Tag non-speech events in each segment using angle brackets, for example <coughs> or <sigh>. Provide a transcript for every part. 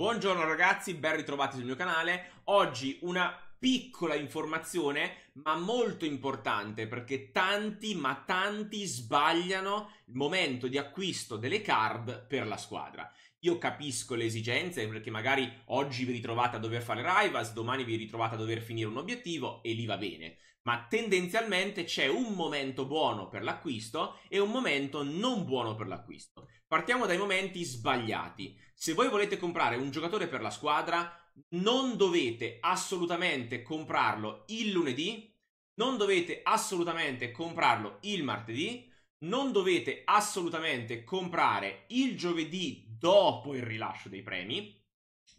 Buongiorno ragazzi, ben ritrovati sul mio canale. Oggi una piccola informazione, ma molto importante perché tanti, ma tanti sbagliano il momento di acquisto delle card per la squadra. Io capisco le esigenze perché magari oggi vi ritrovate a dover fare rivals, domani vi ritrovate a dover finire un obiettivo e lì va bene. Ma tendenzialmente c'è un momento buono per l'acquisto e un momento non buono per l'acquisto. Partiamo dai momenti sbagliati. Se voi volete comprare un giocatore per la squadra, non dovete assolutamente comprarlo il lunedì, non dovete assolutamente comprarlo il martedì, non dovete assolutamente comprare il giovedì dopo il rilascio dei premi,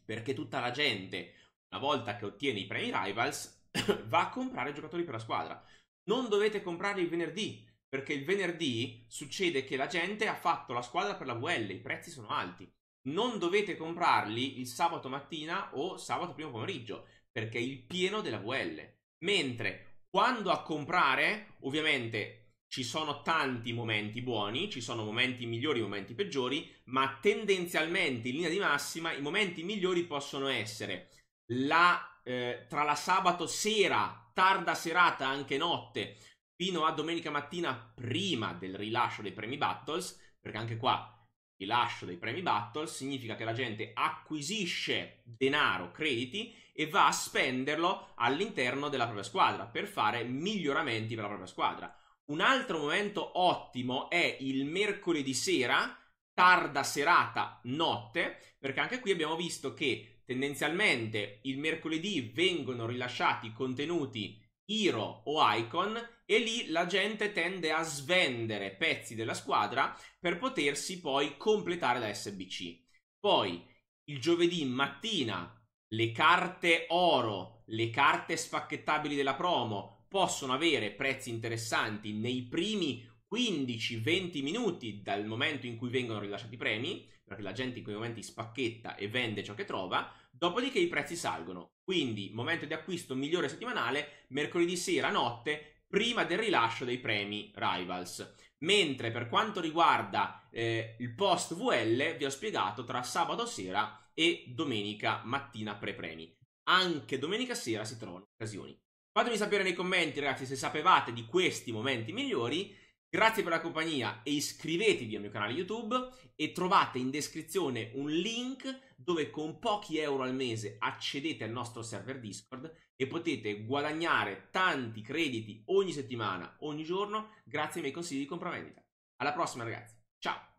perché tutta la gente, una volta che ottiene i premi Rivals, <coughs> va a comprare giocatori per la squadra. Non dovete comprarli il venerdì, perché il venerdì succede che la gente ha fatto la squadra per la VL, i prezzi sono alti non dovete comprarli il sabato mattina o sabato primo pomeriggio, perché è il pieno della VL. Mentre quando a comprare, ovviamente ci sono tanti momenti buoni, ci sono momenti migliori, e momenti peggiori, ma tendenzialmente in linea di massima i momenti migliori possono essere la, eh, tra la sabato sera, tarda serata, anche notte, fino a domenica mattina prima del rilascio dei premi battles, perché anche qua rilascio dei premi battle significa che la gente acquisisce denaro, crediti e va a spenderlo all'interno della propria squadra per fare miglioramenti per la propria squadra. Un altro momento ottimo è il mercoledì sera, tarda serata, notte, perché anche qui abbiamo visto che tendenzialmente il mercoledì vengono rilasciati contenuti Hero o Icon e lì la gente tende a svendere pezzi della squadra per potersi poi completare la SBC. Poi il giovedì mattina le carte oro, le carte spacchettabili della promo possono avere prezzi interessanti nei primi 15-20 minuti dal momento in cui vengono rilasciati i premi, perché la gente in quei momenti spacchetta e vende ciò che trova, dopodiché i prezzi salgono. Quindi momento di acquisto migliore settimanale, mercoledì sera notte, prima del rilascio dei premi Rivals. Mentre per quanto riguarda eh, il post VL, vi ho spiegato tra sabato sera e domenica mattina pre-premi. Anche domenica sera si trovano occasioni. Fatemi sapere nei commenti, ragazzi, se sapevate di questi momenti migliori Grazie per la compagnia e iscrivetevi al mio canale YouTube e trovate in descrizione un link dove con pochi euro al mese accedete al nostro server Discord e potete guadagnare tanti crediti ogni settimana, ogni giorno, grazie ai miei consigli di compravendita. Alla prossima ragazzi, ciao!